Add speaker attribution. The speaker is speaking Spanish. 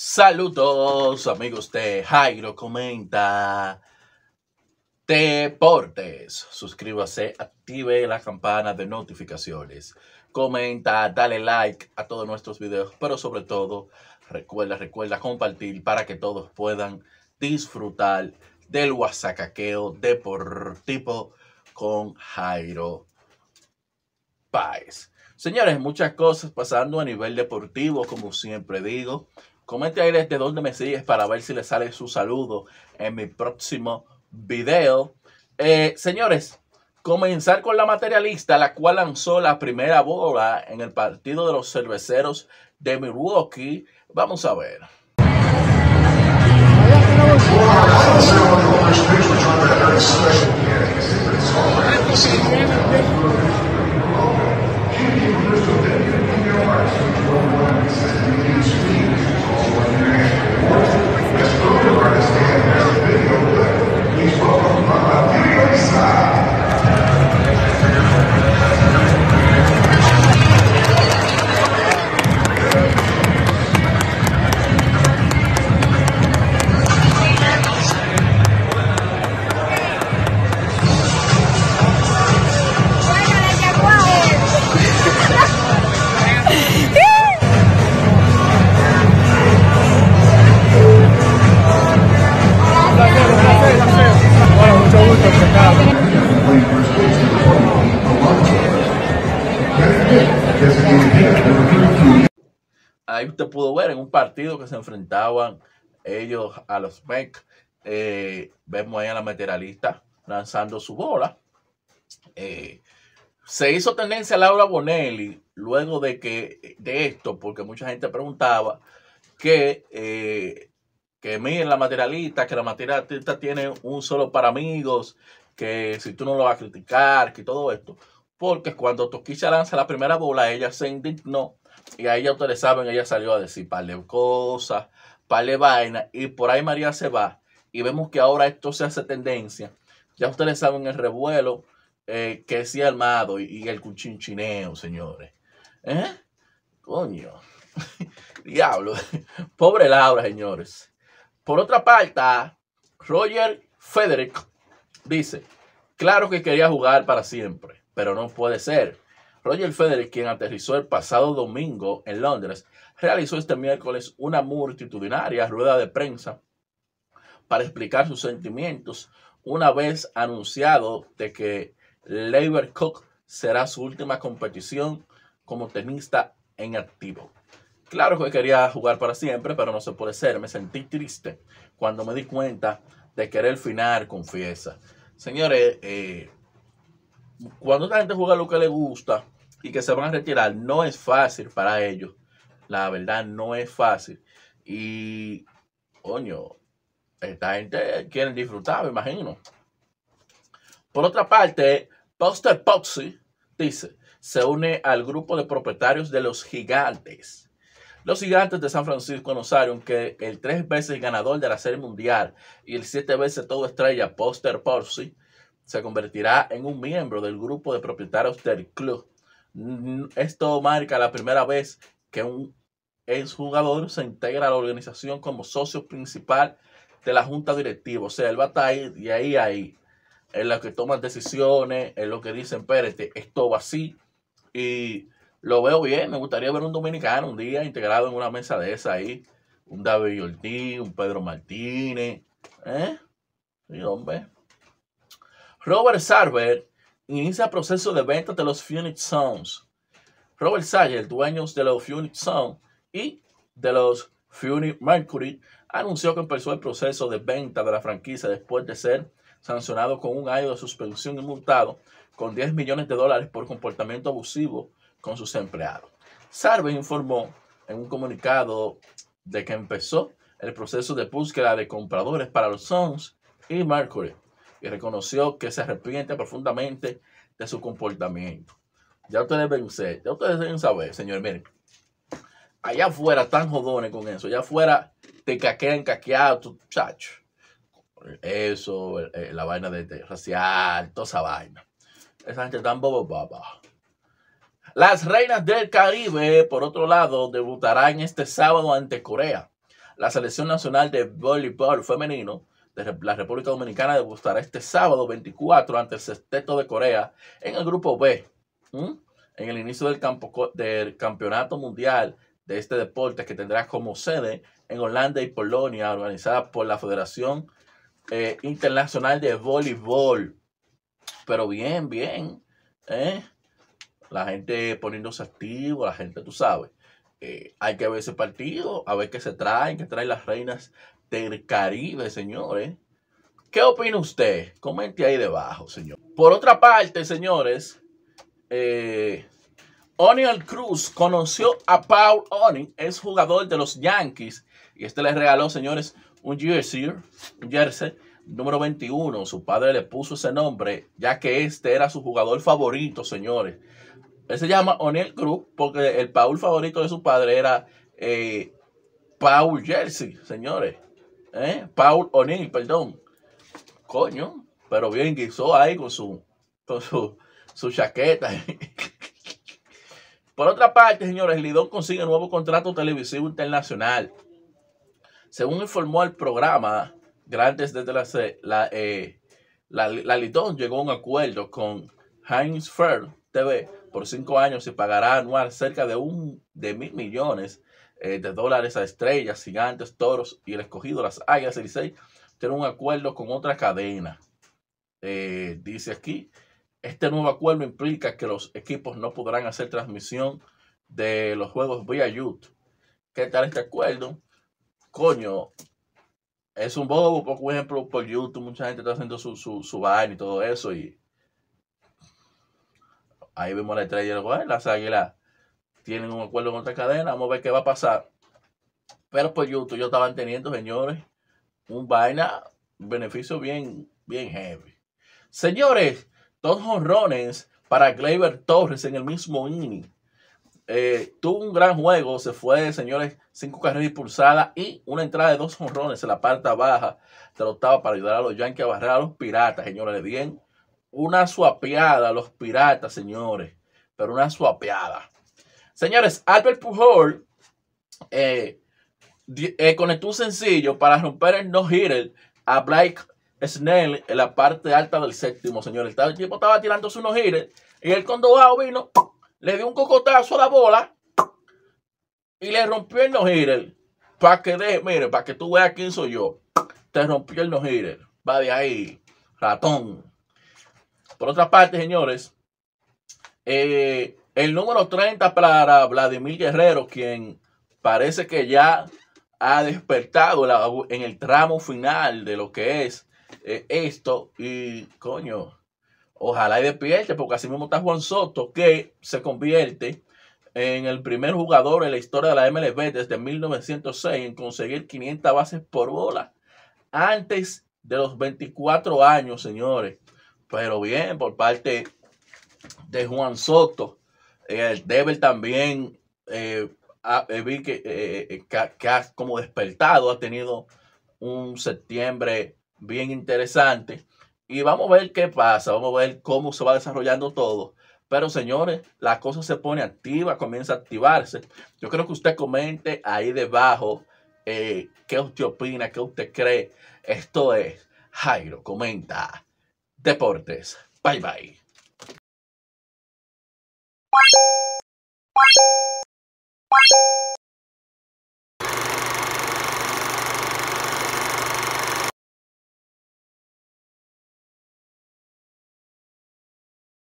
Speaker 1: Saludos amigos de Jairo Comenta Deportes. Suscríbase, active la campana de notificaciones. Comenta, dale like a todos nuestros videos, pero sobre todo recuerda, recuerda compartir para que todos puedan disfrutar del guasacaqueo deportivo con Jairo Páez. Señores, muchas cosas pasando a nivel deportivo, como siempre digo. Comente ahí desde dónde me sigues para ver si le sale su saludo en mi próximo video. Eh, señores, comenzar con la materialista, la cual lanzó la primera bola en el partido de los cerveceros de Milwaukee. Vamos a ver. pudo ver en un partido que se enfrentaban ellos a los Mec eh, vemos ahí a la materialista lanzando su bola. Eh, se hizo tendencia a Laura Bonelli luego de que de esto, porque mucha gente preguntaba que, eh, que miren la materialista, que la materialista tiene un solo para amigos, que si tú no lo vas a criticar, que todo esto. Porque cuando Toquilla lanza la primera bola, ella se indignó y ahí ya ustedes saben, ella salió a decir par de cosas, par vainas. Y por ahí María se va. Y vemos que ahora esto se hace tendencia. Ya ustedes saben el revuelo eh, que sí armado y, y, el cuchinchineo, señores. ¿Eh? Coño. Diablo. Pobre Laura, señores. Por otra parte, Roger Frederick, dice, claro que quería jugar para siempre, pero no puede ser. Roger Federer, quien aterrizó el pasado domingo en Londres, realizó este miércoles una multitudinaria rueda de prensa para explicar sus sentimientos una vez anunciado de que Labour Cook será su última competición como tenista en activo. Claro que quería jugar para siempre, pero no se puede ser. Me sentí triste cuando me di cuenta de querer final, confiesa. Señores, eh, cuando la gente juega lo que le gusta, y que se van a retirar. No es fácil para ellos. La verdad, no es fácil. Y, coño, esta gente quiere disfrutar, me imagino. Por otra parte, Poster Poxy dice, se une al grupo de propietarios de los gigantes. Los gigantes de San Francisco anunciaron que el tres veces ganador de la Serie Mundial y el siete veces todo estrella Poster Poxy. se convertirá en un miembro del grupo de propietarios del club Mm, esto marca la primera vez que un exjugador se integra a la organización como socio principal de la junta directiva. O sea, él va a estar y ahí, ahí. En lo que toman decisiones, en lo que dicen, espérate, esto va así. Y lo veo bien. Me gustaría ver un dominicano un día integrado en una mesa de esa ahí. Un David Ortiz, un Pedro Martínez. ¿Eh? Y hombre. Robert Sarver inicia el proceso de venta de los Phoenix Suns. Robert Sager, dueños de los Phoenix Suns y de los Phoenix Mercury, anunció que empezó el proceso de venta de la franquicia después de ser sancionado con un año de suspensión y multado con 10 millones de dólares por comportamiento abusivo con sus empleados. Sarve informó en un comunicado de que empezó el proceso de búsqueda de compradores para los Suns y Mercury y reconoció que se arrepiente profundamente de su comportamiento. Ya ustedes ven, ya ustedes deben saber, señor, miren, allá afuera están jodones con eso, allá afuera te caquean, caqueado, tu chacho. Eso, la vaina de, racial, toda esa vaina. Esa gente tan bobo, baba. Las reinas del Caribe, por otro lado, debutarán este sábado ante Corea. La selección nacional de voleibol femenino la República Dominicana debutará este sábado 24 ante el Sexteto de Corea en el Grupo B, en el inicio del, campo, del Campeonato Mundial de este deporte que tendrá como sede en Holanda y Polonia, organizada por la Federación eh, Internacional de Voleibol. Pero bien, bien. ¿eh? La gente poniéndose activo, la gente, tú sabes. Eh, hay que ver ese partido, a ver qué se traen, qué traen las reinas del Caribe, señores. ¿Qué opina usted? Comente ahí debajo, señor. Por otra parte, señores, eh, Cruz conoció a Paul O'Neill, es jugador de los Yankees, y este le regaló, señores, un jersey, un jersey número 21. Su padre le puso ese nombre, ya que este era su jugador favorito, señores. Él se llama O'Neill Cruz porque el Paul favorito de su padre era eh, Paul Jersey, señores. ¿Eh? Paul O'Neill, perdón. Coño, pero bien guisó ahí con su, su, chaqueta. Por otra parte, señores, Lidón consigue nuevo contrato televisivo internacional. Según informó el programa Grandes desde la, eh, la, la, Lidón llegó a un acuerdo con Heinz Fair TV por cinco años y pagará anual cerca de, un, de mil millones eh, de dólares a estrellas, gigantes, toros y el escogido, las águilas del Licey, tiene un acuerdo con otra cadena. Eh, dice aquí, este nuevo acuerdo implica que los equipos no podrán hacer transmisión de los juegos vía YouTube. ¿Qué tal este acuerdo? Coño, es un bobo, por ejemplo, por YouTube mucha gente está haciendo su, su, y todo eso ahí vemos la estrella, las águilas tienen un acuerdo con otra cadena, vamos a ver qué va a pasar. Pero pues YouTube yo estaba teniendo, señores, un vaina, beneficio bien, bien heavy. Señores, dos honrones para Gleyber Torres en el mismo inning. Eh, tuvo un gran juego, se fue, señores, cinco carreras impulsadas y una entrada de dos honrones en la parte baja de para ayudar a los Yankees a barrer a los piratas, señores. Bien, una suapeada a los piratas, señores, pero una suapeada. Señores, Albert Pujol eh, eh, conectó un sencillo para romper el no-hitter a Blake Snell en la parte alta del séptimo, señores. El tipo estaba tirando su no-hitter y él cuando vino, le dio un cocotazo a la bola y le rompió el no-hitter. Para que, de, mire, para que tú veas quién soy yo. Te rompió el no-hitter. Va de ahí, ratón. Por otra parte, señores, eh, el número 30 para Vladimir Guerrero, quien parece que ya ha despertado en el tramo final de lo que es eh, esto. Y coño, ojalá y despierte, porque así mismo está Juan Soto, que se convierte en el primer jugador en la historia de la MLB desde 1906 en conseguir 500 bases por bola. Antes de los 24 años, señores. Pero bien, por parte de Juan Soto. Eh, el Devil también eh, ha, eh, que, ha como despertado, ha tenido un septiembre bien interesante. Y vamos a ver qué pasa, vamos a ver cómo se va desarrollando todo. Pero señores, la cosa se pone activa, comienza a activarse. Yo creo que usted comente ahí debajo qué usted opina, qué usted cree. Esto es Jairo Comenta Deportes. Bye bye. you